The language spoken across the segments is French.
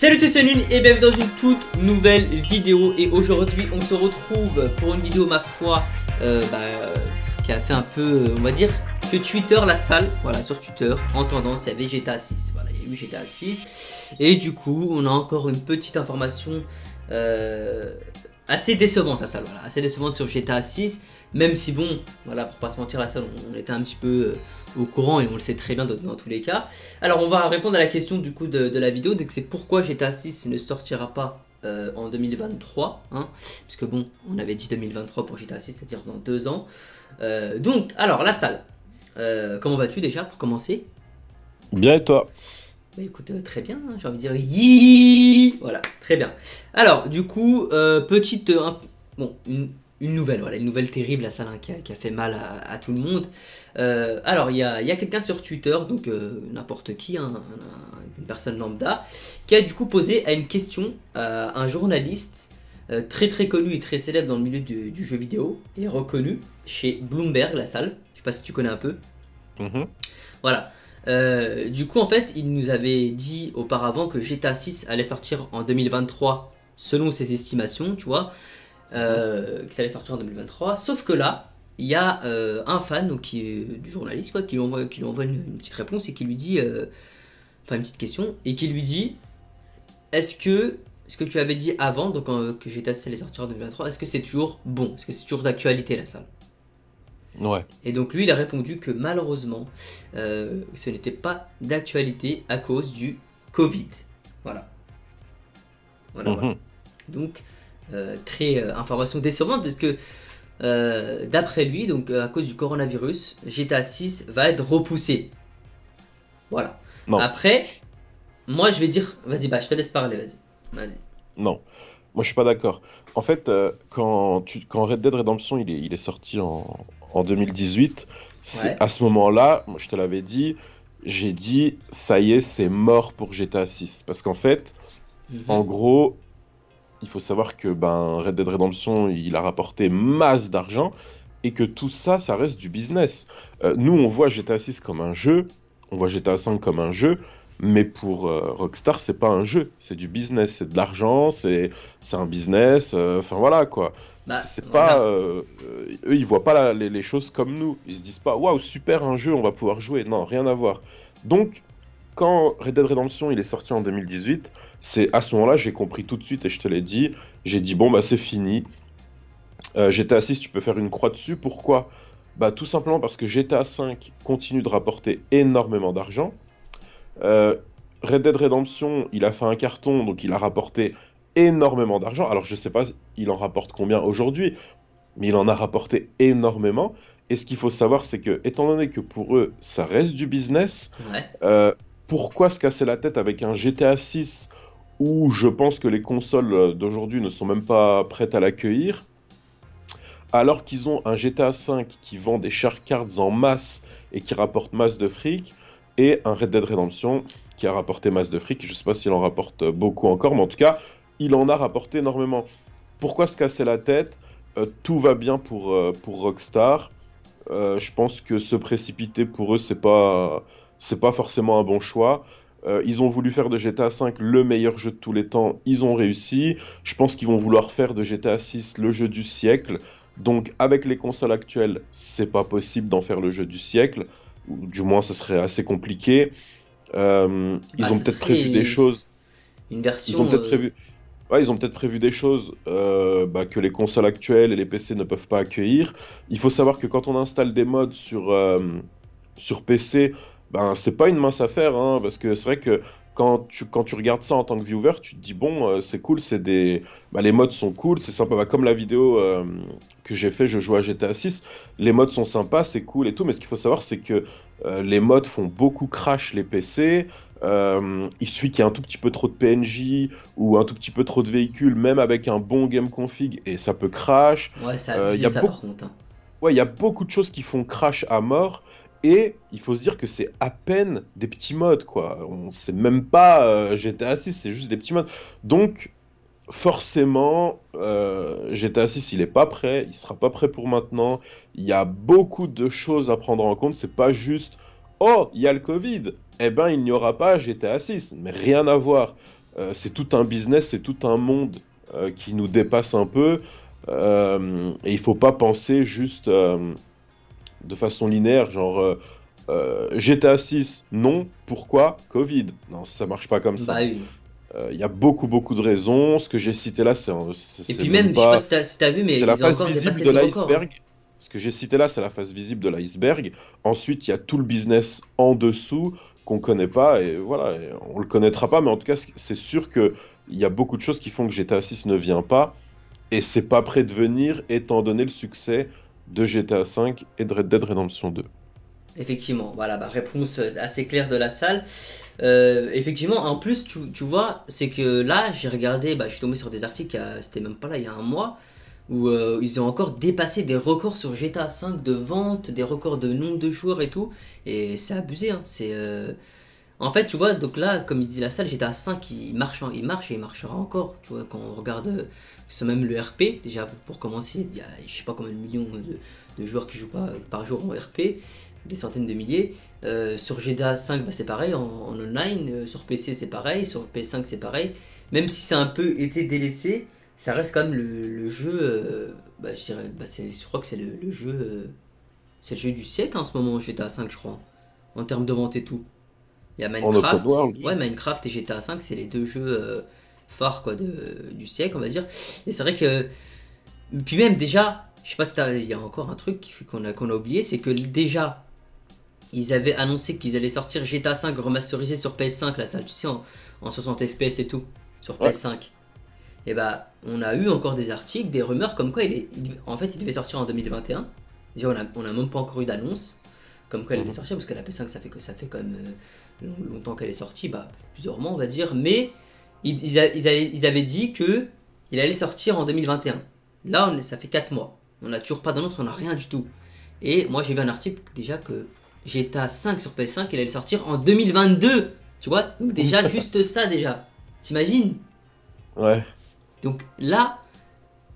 Salut tout le monde et bienvenue dans une toute nouvelle vidéo et aujourd'hui on se retrouve pour une vidéo ma foi euh, bah, euh, qui a fait un peu, euh, on va dire, que Twitter la salle, voilà sur Twitter, en tendance il y avait GTA 6, voilà il y a eu GTA 6 et du coup on a encore une petite information assez décevante à salle, voilà, assez décevante sur GTA 6 même si, bon, voilà, pour pas se mentir, la salle, on, était un petit peu euh, au courant et on le sait très bien dans, tous les cas. Alors, on va répondre à la question du coup de, la vidéo, c'est pourquoi GTA 6 ne sortira pas euh, en 2023, hein, parce que bon, on avait dit 2023 pour GTA 6, c'est-à-dire dans deux ans. Euh, donc, alors, la salle, comment vas-tu déjà pour commencer Bien et toi bah écoute, très bien, hein, j'ai envie de dire yiii Voilà, très bien. Alors, du coup, petite. bon, une une nouvelle, voilà, une nouvelle terrible à Salin hein, qui a, fait mal à, tout le monde. Euh, alors, il y a, quelqu'un sur Twitter, donc euh, n'importe qui, hein, une personne lambda, qui a du coup posé à une question à euh, un journaliste très très connu et très célèbre dans le milieu du, jeu vidéo, et reconnu chez Bloomberg, la salle. Je sais pas si tu connais un peu. Mm-hmm. Voilà. du coup, en fait, il nous avait dit auparavant que GTA 6 allait sortir en 2023 selon ses estimations, tu vois. Euh, que ça allait sortir en 2023. Sauf que là, il y a euh, un fan qui est euh, du journaliste quoi, qui lui envoie, qui envoie une, petite réponse et qui lui dit, enfin une petite question, et qui lui dit, est-ce que ce que tu avais dit avant, donc que j'étais les sortir en 2023, est-ce que c'est toujours bon, est-ce que c'est toujours d'actualité la salle Ouais. Et donc lui, il a répondu que malheureusement, ce n'était pas d'actualité à cause du Covid. Voilà. Voilà. voilà. Mm-hmm. Donc euh, très euh, information décevante parce que euh, d'après lui, donc à cause du coronavirus, GTA 6 va être repoussé. Voilà. Non. Après, moi je vais dire, vas-y, bah je te laisse parler, vas-y. vas Non, moi je suis pas d'accord. En fait, quand, tu, quand Red Dead Redemption il est, il est sorti en, en 2018, c'est à ce moment-là, je te l'avais dit, j'ai dit, ça y est, c'est mort pour GTA 6. Parce qu'en fait, mhm. en gros, il faut savoir que ben, Red Dead Redemption, il a rapporté masse d'argent et que tout ça, ça reste du business. Euh, nous, on voit GTA 6 comme un jeu, on voit GTA 5 comme un jeu, mais pour euh, Rockstar, c'est pas un jeu, c'est du business, c'est de l'argent, c'est un business, euh, enfin voilà quoi. Bah, c'est pas. eux, ils voient pas les, les, choses comme nous. Ils se disent pas, waouh, super un jeu, on va pouvoir jouer. Non, rien à voir. Donc, quand Red Dead Redemption il est sorti en 2018, c'est à ce moment-là j'ai compris tout de suite et je te l'ai dit. J'ai dit bon bah c'est fini. Euh, GTA 6 tu peux faire une croix dessus. Pourquoi Bah tout simplement parce que GTA 5 continue de rapporter énormément d'argent. Euh, Red Dead Redemption il a fait un carton donc il a rapporté énormément d'argent. Alors je sais pas il en rapporte combien aujourd'hui, mais il en a rapporté énormément. Et ce qu'il faut savoir, c'est que, étant donné que pour eux, ça reste du business, euh, pourquoi se casser la tête avec un GTA 6 où je pense que les consoles euh, d'aujourd'hui ne sont même pas prêtes à l'accueillir, alors qu'ils ont un GTA 5 qui vend des char cards en masse et qui rapporte masse de fric, et un Red Dead Redemption qui a rapporté masse de fric. Je ne sais pas s'il en rapporte euh, beaucoup encore, mais en tout cas, il en a rapporté énormément. Pourquoi se casser la tête euh, Tout va bien pour, pour Rockstar. je pense que se précipiter pour eux, c'est pas c'est pas forcément un bon choix. Euh, ils ont voulu faire de GTA V le meilleur jeu de tous les temps, ils ont réussi. Je pense qu'ils vont vouloir faire de GTA VI le jeu du siècle. Donc avec les consoles actuelles, c'est pas possible d'en faire le jeu du siècle, ou du moins ce serait assez compliqué. ils ont peut-être prévu des choses. Une version. Ils ont peut-être prévu. ils ont peut-être prévu des choses que les consoles actuelles et les PC ne peuvent pas accueillir. Il faut savoir que quand on installe des mods sur, euh, sur PC, ben c'est pas une mince affaire, hein, parce que c'est vrai que quand tu, quand tu regardes ça en tant que viewer, tu te dis bon, euh, c'est cool, c'est des, ben, les modes sont cool, c'est sympa. Ben, comme la vidéo euh, que j'ai fait, je joue à GTA 6, les modes sont sympas, c'est cool et tout. Mais ce qu'il faut savoir, c'est que euh, les modes font beaucoup crash les PC. il suffit qu'il y ait un tout petit peu trop de PNJ ou un tout petit peu trop de véhicules, même avec un bon game config, et ça peut crash. Ouais, ça, y ça par contre. Hein. Ouais, il y a beaucoup de choses qui font crash à mort. Et il faut se dire que c'est à peine des petits modes, quoi. On sait même pas J'étais GTA 6, c'est juste des petits modes. Donc, forcément, euh, GTA 6, il n'est pas prêt, il sera pas prêt pour maintenant. Il y a beaucoup de choses à prendre en compte. C'est pas juste, oh, il y a le Covid, eh ben il n'y aura pas GTA 6. Mais rien à voir. Euh, c'est tout un business, c'est tout un monde euh, qui nous dépasse un peu. Euh, et il faut pas penser juste de façon linéaire, genre euh, euh, GTA 6, non, pourquoi Covid Non, ça marche pas comme ça. Bah il euh, y a beaucoup, beaucoup de raisons. Ce que j'ai cité là, c'est. Et puis même, je sais pas si t'as vu, mais. C'est la face visible de l'iceberg. Ce que j'ai cité là, c'est la phase visible de l'iceberg. Ensuite, il y a tout le business en dessous qu'on connaît pas et voilà, on le connaîtra pas, mais en tout cas, c'est sûr que il y a beaucoup de choses qui font que GTA 6 ne vient pas et c'est pas prêt de venir étant donné le succès de GTA V et de Red Dead Redemption 2. Effectivement, voilà, bah, réponse euh, assez claire de la salle. Euh, effectivement, en plus, tu, vois, c'est que là, j'ai regardé, bah, je suis tombé sur des articles, c'était même pas là, il y a un mois, où euh, ils ont encore dépassé des records sur GTA 5 de vente, des records de nombre de joueurs et tout. Et c'est abusé, hein, c'est. En fait, tu vois, donc là, comme il dit la salle, GTA à 5, il marche, il marche et il marchera encore. Tu vois, quand on regarde ce même le RP, déjà pour commencer, il y a je sais pas combien de millions de, joueurs qui jouent pas par jour en RP, des centaines de milliers. Euh, sur GTA 5, bah, c'est pareil, en, online, euh, sur PC c'est pareil, sur PS5 c'est pareil. Même si ça a un peu été délaissé, ça reste quand même le, jeu, euh, bah, bah, je, crois que c'est le, jeu, c'est le jeu du siècle en ce moment, GTA 5 je crois, en termes de vente et tout. Il y a Minecraft. Ouais, Minecraft et GTA V, c'est les deux jeux euh, phares quoi, du siècle, on va dire. Et c'est vrai que. Puis même déjà, je sais pas si il y a encore un truc qu'on a, qu'on a oublié, c'est que déjà, ils avaient annoncé qu'ils allaient sortir GTA V remasterisé sur PS5, la salle, tu sais, en, 60 FPS et tout, sur PS5. Et bah, on a eu encore des articles, des rumeurs comme quoi il, est, en fait, il devait sortir en 2021. Déjà, on n'a même pas encore eu d'annonce comme quoi il mhm. allait sortir, parce que la PS5, ça fait, que, ça fait comme longtemps qu'elle est sortie, bah, plusieurs mois on va dire, mais ils, ils, ils, avaient dit que il allait sortir en 2021. Là, ça fait 4 mois. On n'a toujours pas d'annonce, on n'a rien du tout. Et moi, j'ai vu un article déjà que GTA 5 sur PS5, il allait sortir en 2022. Tu vois Donc déjà, juste ça déjà. T'imagines Ouais. Donc là,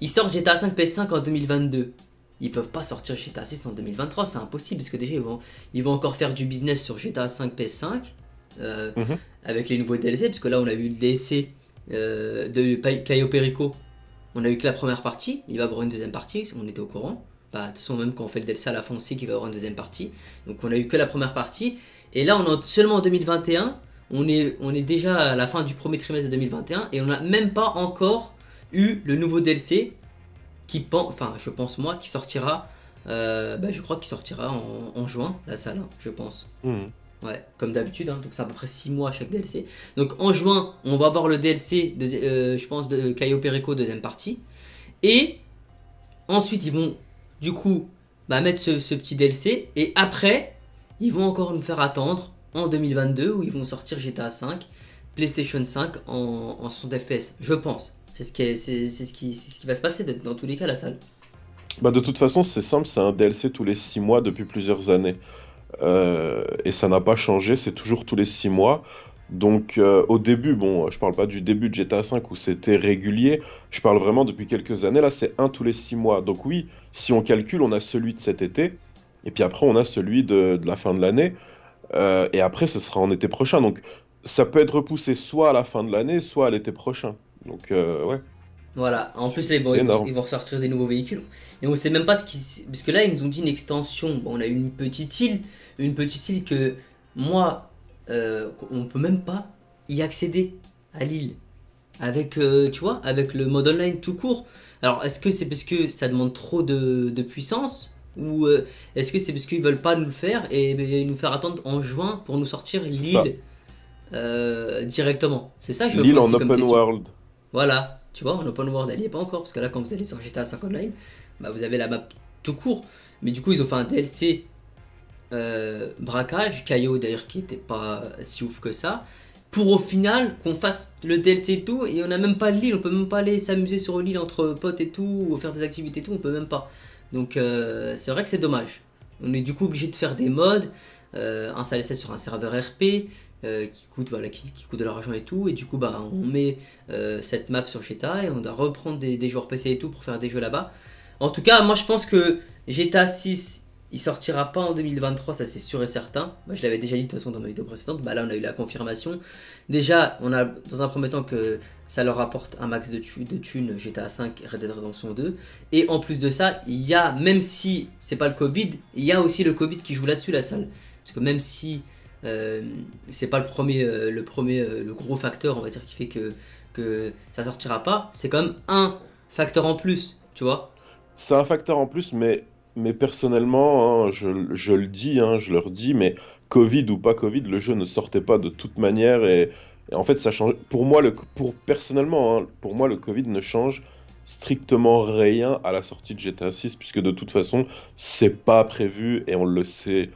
il sort GTA 5 PS5 en 2022 ils peuvent pas sortir GTA 6 en 2023, c'est impossible, parce que déjà ils vont, encore faire du business sur GTA 5 PS5, avec les nouveaux DLC, parce que là on a eu le DLC euh, de Caio Perico, on a eu que la première partie, il va avoir une deuxième partie, on était au courant. Bah, de toute façon, même quand on fait le DLC à la fin, on sait qu'il va y avoir une deuxième partie. Donc on a eu que la première partie, et là on est seulement en 2021, on est, on est déjà à la fin du premier trimestre de 2021, et on n'a même pas encore eu le nouveau DLC qui pense, enfin je pense moi, qui sortira, euh, bah, je crois qu'il sortira en, juin, la salle, hein, je pense. Hmm. Ouais, comme d'habitude, hein, donc ça à peu près 6 mois chaque DLC. Donc en juin, on va voir le DLC, de, euh, je pense, de euh, Caio Perico, deuxième partie. Et ensuite, ils vont du coup bah, mettre ce, petit DLC. Et après, ils vont encore nous faire attendre en 2022 où ils vont sortir GTA 5, PlayStation 5 en, son 60 FPS, je pense. C'est ce, qui ce, ce qui va se passer dans tous les cas, la salle. Bah de toute façon, c'est simple, c'est un DLC tous les 6 mois depuis plusieurs années. Euh, et ça n'a pas changé, c'est toujours tous les 6 mois. Donc euh, au début, bon, je parle pas du début de GTA V où c'était régulier, je parle vraiment depuis quelques années, là c'est un tous les 6 mois. Donc oui, si on calcule, on a celui de cet été, et puis après on a celui de, la fin de l'année, euh, et après ce sera en été prochain. Donc ça peut être repoussé soit à la fin de l'année, soit à l'été prochain. Donc, euh, ouais. Voilà, en plus, les ils, vont, ressortir des nouveaux véhicules. Et on sait même pas ce qui. Parce que là, ils nous ont dit une extension. on a une petite île. Une petite île que moi, On euh, on peut même pas y accéder à l'île. Avec, euh, tu vois, avec le mode online tout court. Alors, est-ce que c'est parce que ça demande trop de, puissance Ou est-ce que c'est parce qu'ils veulent pas nous le faire et, ben, nous faire attendre en juin pour nous sortir l'île directement C'est ça que je veux L'île en open world. Voilà, tu vois, en open world, elle n'y est pas encore, parce que là, quand vous allez sur GTA 5 Online, bah, vous avez la map tout court. Mais du coup, ils ont fait un DLC euh, braquage, Caillot d'ailleurs, qui n'était pas si ouf que ça, pour au final qu'on fasse le DLC et tout, et on n'a même pas l'île, on peut même pas aller s'amuser sur l'île entre potes et tout, ou faire des activités et tout, on peut même pas. Donc, euh, c'est vrai que c'est dommage. On est du coup obligé de faire des mods, euh, installer ça sur un serveur RP, euh, qui coûte voilà, qui, coûte de l'argent et tout. Et du coup, bah, on met euh, cette map sur GTA et on doit reprendre des, joueurs PC et tout pour faire des jeux là-bas. En tout cas, moi je pense que GTA 6, il sortira pas en 2023, ça c'est sûr et certain. Moi, je l'avais déjà dit de toute façon dans ma vidéo précédente. Bah, là, on a eu la confirmation. Déjà, on a dans un premier temps que ça leur apporte un max de, de thunes GTA 5 Red Dead Redemption 2. Et en plus de ça, il y a, même si c'est pas le Covid, il y a aussi le Covid qui joue là-dessus la salle. Parce que même si euh, c'est pas le premier, euh, le premier, euh, le gros facteur, on va dire, qui fait que, que ça sortira pas. C'est quand même un facteur en plus, tu vois. C'est un facteur en plus, mais, mais personnellement, hein, je, je, le dis, hein, je leur dis, mais Covid ou pas Covid, le jeu ne sortait pas de toute manière. Et, en fait, ça change. Pour moi, le, pour, personnellement, hein, pour moi, le Covid ne change strictement rien à la sortie de GTA 6, puisque de toute façon, c'est pas prévu et on le sait.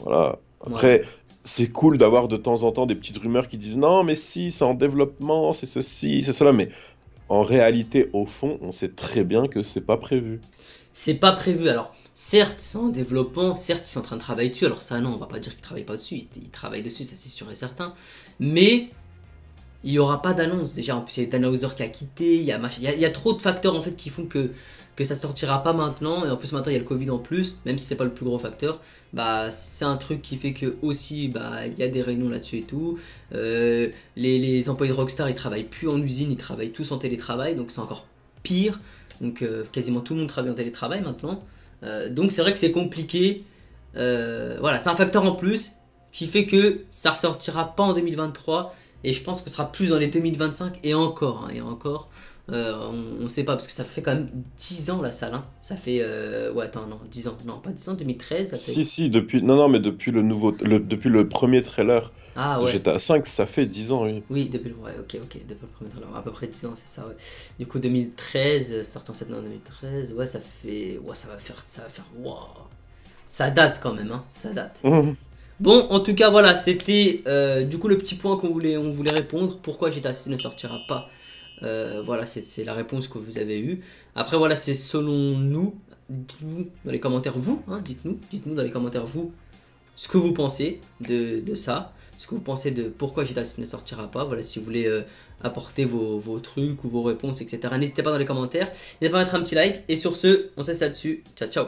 Voilà. Après c'est cool d'avoir de temps en temps des petites rumeurs qui disent non, mais si, c'est en développement, c'est ceci, c'est cela, mais en réalité, au fond, on sait très bien que c'est pas prévu. C'est pas prévu. Alors, certes, c'est en développement, certes, ils sont en train de travailler dessus. Alors, ça, non, on va pas dire qu'ils travaillent pas dessus. Ils, travaillent dessus, ça, c'est sûr et certain. Mais il n'y aura pas d'annonce. Déjà, en plus, il y a qui a quitté. Il y a, il y a trop de facteurs en fait qui font que que ça sortira pas maintenant, et en plus maintenant il y a le Covid en plus, même si c'est pas le plus gros facteur, bah c'est un truc qui fait que aussi bah il y a des réunions là-dessus et tout. Euh, les, employés de Rockstar ils travaillent plus en usine, ils travaillent tous en télétravail, donc c'est encore pire. Donc euh, quasiment tout le monde travaille en télétravail maintenant. Euh, donc c'est vrai que c'est compliqué. voilà, c'est un facteur en plus qui fait que ça ne ressortira pas en 2023 et je pense que ce sera plus dans les 2025 et encore, hein, et encore. Euh, on, sait pas, parce que ça fait quand même 10 ans la salle. Hein. Ça fait. Euh, ouais, attends, non, 10 ans. Non, pas 10 ans, 2013. Ça Si, si, depuis. Non, non, mais depuis le, nouveau, depuis le premier trailer ah, ouais. GTA 5, ça fait 10 ans, oui. Oui, depuis le, ok, ok, depuis le premier trailer. À peu près 10 ans, c'est ça, Du coup, 2013, euh, sortant cette 2013, ouais, ça fait. Ouais, ça va faire. Ça va faire. Ça date quand même, hein. Ça date. Mmh. Bon, en tout cas, voilà, c'était euh, du coup le petit point qu'on voulait, on voulait répondre. Pourquoi GTA 6 ne sortira pas euh, voilà, c'est la réponse que vous avez eue. Après, voilà, c'est selon nous. Dites-vous dans les commentaires, vous, hein, dites-nous, dites-nous dans les commentaires, vous, ce que vous pensez de, de ça, ce que vous pensez de pourquoi GTA ne sortira pas. Voilà, si vous voulez euh, apporter vos, vos, trucs ou vos réponses, etc. N'hésitez pas dans les commentaires. N'hésitez pas à mettre un petit like. Et sur ce, on se laisse là-dessus. Ciao, ciao.